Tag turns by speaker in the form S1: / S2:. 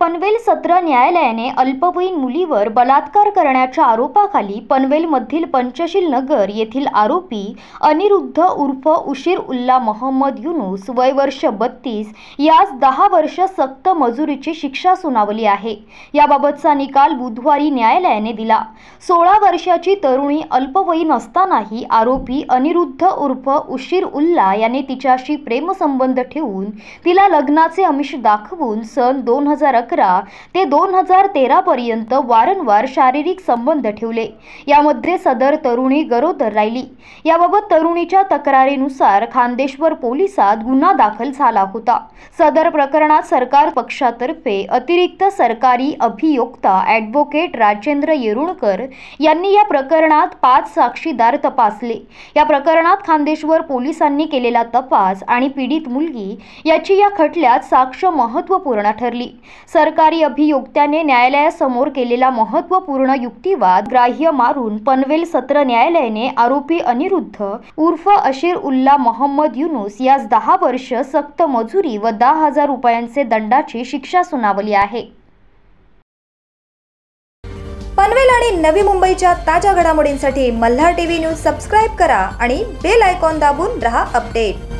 S1: पनवेल सत्र न्यायालयाने अल्पवयीन मुलीवर बलात्कार करण्याच्या आरोपाखाली पनवेलमधील पंचशील नगर येथील आरोपी अनिरुद्ध उर्फ उशीर उल्ला मोहम्मद युनुस वय वर्ष बत्तीस यास दहा वर्ष सक्त मजुरीची शिक्षा सुनावली आहे याबाबतचा निकाल बुधवारी न्यायालयाने दिला सोळा वर्षाची तरुणी अल्पवयीन असतानाही आरोपी अनिरुद्ध उर्फ उशीर उल्ला याने तिच्याशी प्रेमसंबंध ठेवून तिला लग्नाचे अमिष दाखवून सन दोन हजार हजार अकरा ते दोन हजार तेरापर्यंत वारंवार शारीरिक संबंध ठेवले यामध्ये सदर तरुणी गरोदर राहिली याबाबत तरुणीच्या तक्रारीनुसार खानदेशवर पोलिसात गुन्हा दाखल झाला होता सदर प्रकरणात सरकार पक्षातर्फे अतिरिक्त सरकारी अभियोक्ता ॲडव्होकेट राजेंद्र येरुणकर यांनी या प्रकरणात पाच साक्षीदार तपासले या प्रकरणात खानदेशवर पोलिसांनी केलेला तपास आणि पीडित मुलगी याची या खटल्यात साक्ष महत्त्वपूर्ण ठरली सरकारी अभियुक्त्याने न्यायालयासमोर केलेला महत्त्वपूर्ण युक्तिवाद ग्राह्य मारून पनवेल सत्र न्यायालयाने आरोपी अनिरुद्ध उर्फ अशीर उल्ला मोहम्मद युनुस यास दहा वर्ष सक्त मजुरी व दहा हजार रुपयांचे दंडाची शिक्षा सुनावली आहे पनवेल आणि नवी मुंबईच्या
S2: ताज्या घडामोडींसाठी मल्हार टीव्ही न्यूज सबस्क्राईब करा आणि बेल आयकॉन दाबून रहा अपडेट